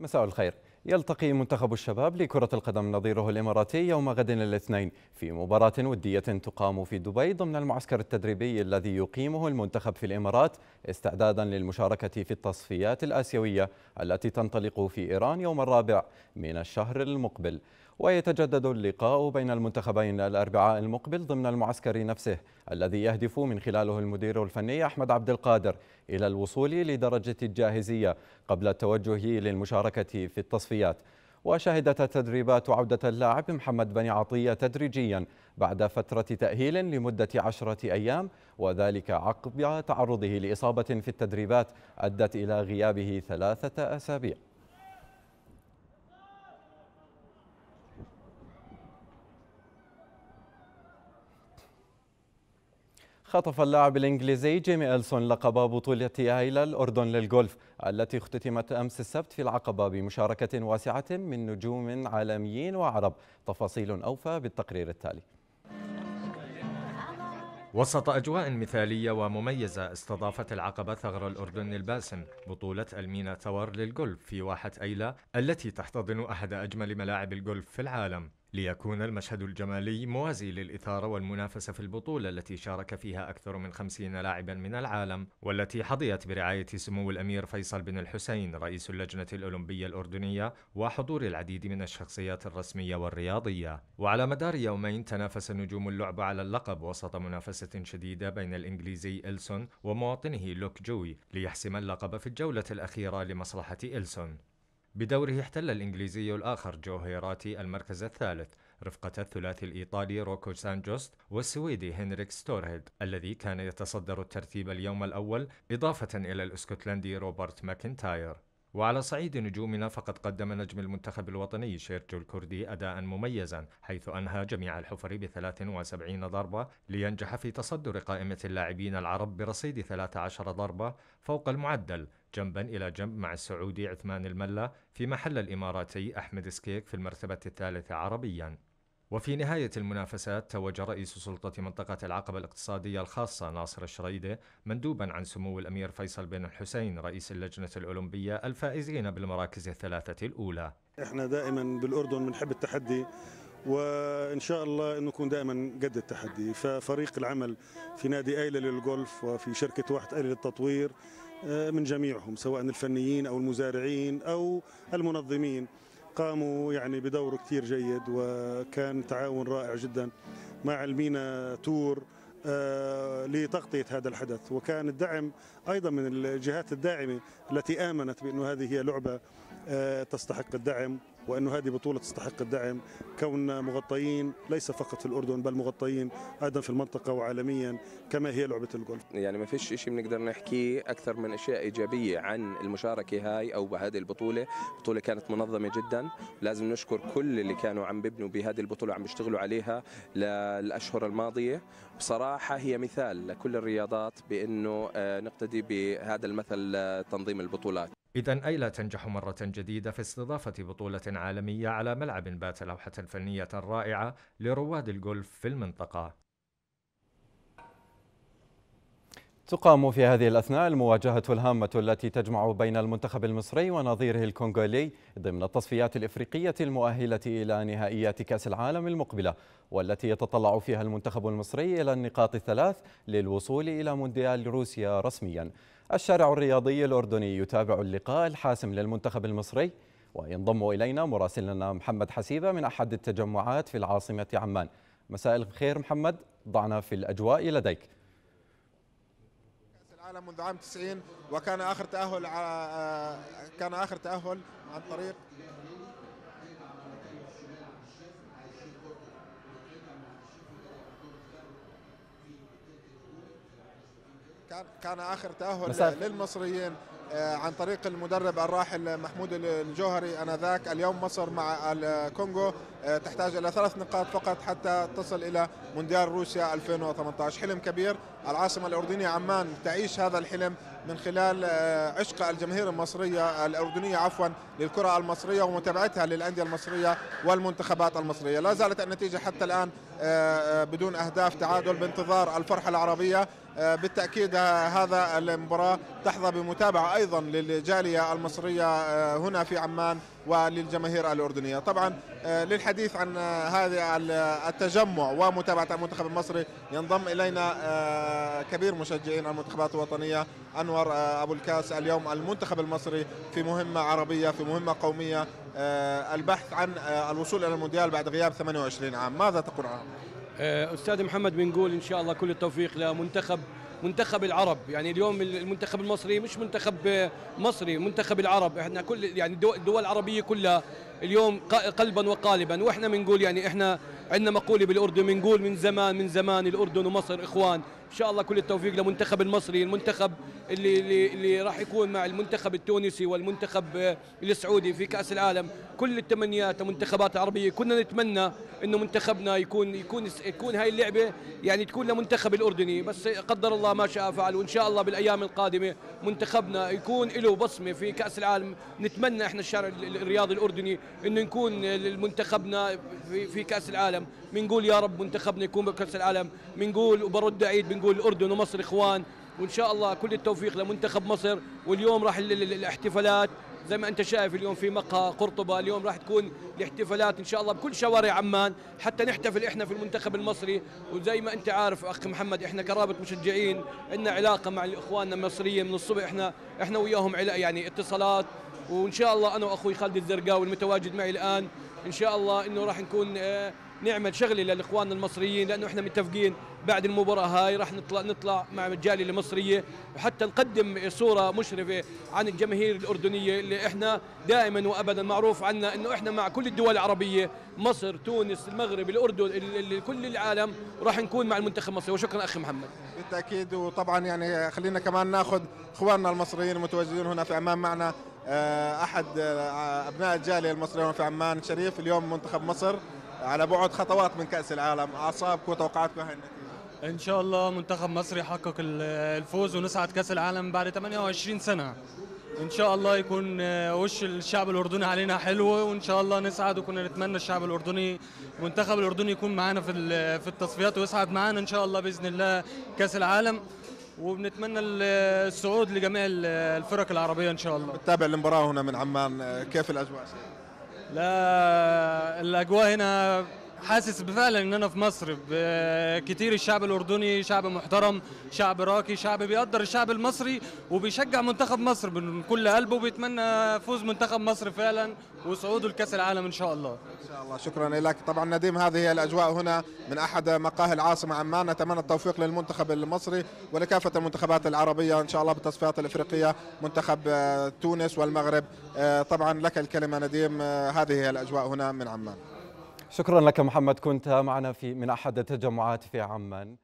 مساء الخير يلتقي منتخب الشباب لكرة القدم نظيره الإماراتي يوم غد الاثنين في مباراة ودية تقام في دبي ضمن المعسكر التدريبي الذي يقيمه المنتخب في الإمارات استعدادا للمشاركة في التصفيات الآسيوية التي تنطلق في إيران يوم الرابع من الشهر المقبل ويتجدد اللقاء بين المنتخبين الأربعاء المقبل ضمن المعسكر نفسه الذي يهدف من خلاله المدير الفني أحمد عبد القادر إلى الوصول لدرجة الجاهزية قبل التوجه للمشاركة في التصفيات التصفيات وشهدت التدريبات عودة اللاعب محمد بن عطية تدريجيا بعد فترة تأهيل لمدة عشرة أيام وذلك عقب تعرضه لإصابة في التدريبات أدت إلى غيابه ثلاثة أسابيع خطف اللاعب الإنجليزي جيمي ألسون لقب بطولة آيلا الأردن للغولف التي اختتمت أمس السبت في العقبة بمشاركة واسعة من نجوم عالميين وعرب تفاصيل أوفى بالتقرير التالي وسط أجواء مثالية ومميزة استضافت العقبة ثغر الأردن الباسم بطولة المينا تاور للغولف في واحة أيلا التي تحتضن أحد أجمل ملاعب الجولف في العالم ليكون المشهد الجمالي موازي للإثارة والمنافسة في البطولة التي شارك فيها أكثر من خمسين لاعبا من العالم والتي حظيت برعاية سمو الأمير فيصل بن الحسين رئيس اللجنة الأولمبية الأردنية وحضور العديد من الشخصيات الرسمية والرياضية وعلى مدار يومين تنافس نجوم اللعب على اللقب وسط منافسة شديدة بين الإنجليزي إلسون ومواطنه لوك جوي ليحسم اللقب في الجولة الأخيرة لمصلحة إلسون بدوره احتل الإنجليزي الآخر جو هيراتي المركز الثالث رفقة الثلاثي الإيطالي روكو سان جوست والسويدي هنريك ستورهيد الذي كان يتصدر الترتيب اليوم الأول إضافة إلى الإسكتلندي روبرت ماكنتاير وعلى صعيد نجومنا فقد قدم نجم المنتخب الوطني شيرجو الكردي أداء مميزا حيث أنهى جميع الحفر ب 73 ضربة لينجح في تصدر قائمة اللاعبين العرب برصيد 13 ضربة فوق المعدل جنبا إلى جنب مع السعودي عثمان الملا في محل الإماراتي أحمد سكيك في المرتبة الثالثة عربياً وفي نهاية المنافسات توج رئيس سلطة منطقة العقبة الاقتصادية الخاصة ناصر الشريدة مندوبا عن سمو الأمير فيصل بن الحسين رئيس اللجنة الأولمبية الفائزين بالمراكز الثلاثة الأولى احنا دائما بالأردن بنحب التحدي وإن شاء الله أن نكون دائما قد التحدي ففريق العمل في نادي أيلة للجولف وفي شركة واحد أيلة للتطوير آه، من جميعهم سواء الفنيين أو المزارعين أو المنظمين قاموا يعني بدور كثير جيد وكان تعاون رائع جدا مع المينا تور آه، لتغطية هذا الحدث وكان الدعم أيضا من الجهات الداعمة التي آمنت بانه هذه هي لعبة آه، تستحق الدعم وانه هذه بطوله تستحق الدعم كوننا مغطيين ليس فقط في الاردن بل مغطيين ايضا في المنطقه وعالميا كما هي لعبه الجولف يعني ما فيش شيء بنقدر نحكيه اكثر من اشياء ايجابيه عن المشاركه هاي او بهذه البطوله البطوله كانت منظمه جدا لازم نشكر كل اللي كانوا عم ببنوا بهذه البطوله وعم بيشتغلوا عليها للاشهر الماضيه بصراحه هي مثال لكل الرياضات بانه آه، نقتدي بهذا المثل آه، تنظيم البطولات إذا أي لا تنجح مرة جديدة في استضافة بطولة عالمية على ملعب بات لوحة فنية رائعة لرواد الجولف في المنطقة تقام في هذه الأثناء المواجهة الهامة التي تجمع بين المنتخب المصري ونظيره الكونغولي ضمن التصفيات الإفريقية المؤهلة إلى نهائيات كأس العالم المقبلة والتي يتطلع فيها المنتخب المصري إلى النقاط الثلاث للوصول إلى مونديال روسيا رسميا الشارع الرياضي الأردني يتابع اللقاء الحاسم للمنتخب المصري وينضم إلينا مراسلنا محمد حسيبة من أحد التجمعات في العاصمة عمان مساء الخير محمد ضعنا في الأجواء لديك العالم منذ عام 90 وكان اخر تاهل آه، كان اخر تاهل عن طريق كان كان اخر تاهل للمصريين آه، عن طريق المدرب الراحل محمود الجوهري انذاك اليوم مصر مع الكونغو آه، تحتاج إلى ثلاث نقاط فقط حتى تصل إلى مونديال روسيا 2018 حلم كبير العاصمة الأردنية عمان تعيش هذا الحلم من خلال آه، عشق الجماهير المصرية الأردنية عفوا للكرة المصرية ومتابعتها للأندية المصرية والمنتخبات المصرية لا زالت النتيجة حتى الآن آه، بدون أهداف تعادل بانتظار الفرحة العربية بالتأكيد هذا المباراة تحظى بمتابعة أيضا للجالية المصرية هنا في عمان وللجماهير الأردنية طبعا آه، للحديث عن آه، هذا التجمع ومتابعة المنتخب المصري ينضم إلينا آه، كبير مشجعين المنتخبات الوطنية أنور أبو الكاس اليوم المنتخب المصري في مهمة عربية في مهمة قومية البحث عن الوصول إلى المونديال بعد غياب 28 عام ماذا تقول عنه؟ أستاذ محمد بنقول إن شاء الله كل التوفيق لمنتخب منتخب العرب يعني اليوم المنتخب المصري مش منتخب مصري منتخب العرب احنا كل يعني الدول العربيه كلها اليوم قلبا وقالبا واحنا بنقول يعني احنا عندنا مقوله بالاردن بنقول من زمان من زمان الاردن ومصر اخوان ان شاء الله كل التوفيق لمنتخب المصري المنتخب اللي اللي, اللي راح يكون مع المنتخب التونسي والمنتخب آه، السعودي في كاس العالم كل التمنيات لمنتخبات العربيه كنا نتمنى انه منتخبنا يكون يكون يكون هاي اللعبه يعني تكون لمنتخب الاردني بس قدر الله ما شاء فعل وان شاء الله بالايام القادمه منتخبنا يكون له بصمه في كاس العالم نتمنى احنا الشارع الرياضي الاردني انه يكون لمنتخبنا في كاس العالم بنقول يا رب منتخبنا يكون بكاس العالم بنقول وبرد عيد بنقول الاردن ومصر اخوان وان شاء الله كل التوفيق لمنتخب مصر واليوم راح الاحتفالات زي ما انت شايف اليوم في مقهى قرطبه اليوم راح تكون الاحتفالات ان شاء الله بكل شوارع عمان حتى نحتفل احنا في المنتخب المصري وزي ما انت عارف اخ محمد احنا كرابط مشجعين عندنا علاقه مع الاخواننا المصريين من الصبح احنا احنا وياهم يعني اتصالات وان شاء الله انا واخوي خالد الزرقاوي المتواجد معي الان ان شاء الله انه راح نكون اه نعمل شغله للاخوان المصريين لانه احنا متفقين بعد المباراه هاي راح نطلع نطلع مع الجاليه المصريه وحتى نقدم صوره مشرفه عن الجماهير الاردنيه اللي احنا دائما وابدا معروف عنا انه احنا مع كل الدول العربيه مصر تونس المغرب الاردن كل العالم راح نكون مع المنتخب المصري وشكرا اخي محمد بالتاكيد وطبعا يعني خلينا كمان ناخذ اخواننا المصريين المتواجدين هنا في عمان معنا آه، احد آه، ابناء الجاليه المصريه في عمان شريف اليوم منتخب مصر على بعد خطوات من كاس العالم اعصابك وتوقعاتكم هاي النتيجه ان شاء الله منتخب مصر يحقق الفوز ونصعد كاس العالم بعد 28 سنه ان شاء الله يكون آه، وش الشعب الاردني علينا حلو وان شاء الله نسعد وكنا نتمنى الشعب الاردني المنتخب الاردني يكون معانا في في التصفيات ويصعد معانا ان شاء الله باذن الله كاس العالم وبنتمنى الصعود لجميع الفرق العربيه ان شاء الله بتتابع المباراه هنا من عمان آه، كيف الاجواء لا الاجواء هنا حاسس بفعلا ان انا في مصر كتير الشعب الاردني شعب محترم شعب راقي شعب بيقدر الشعب المصري وبيشجع منتخب مصر من كل قلبه وبيتمنى فوز منتخب مصر فعلا وصعوده لكاس العالم ان شاء الله ان شاء الله شكرا لك طبعا نديم هذه هي الاجواء هنا من احد مقاهي العاصمه عمان نتمنى التوفيق للمنتخب المصري ولكافه المنتخبات العربيه ان شاء الله بالتصفيات الافريقيه منتخب آه، تونس والمغرب آه، طبعا لك الكلمه نديم آه، هذه هي الاجواء هنا من عمان شكرا لك محمد كنت معنا في من أحد التجمعات في عمان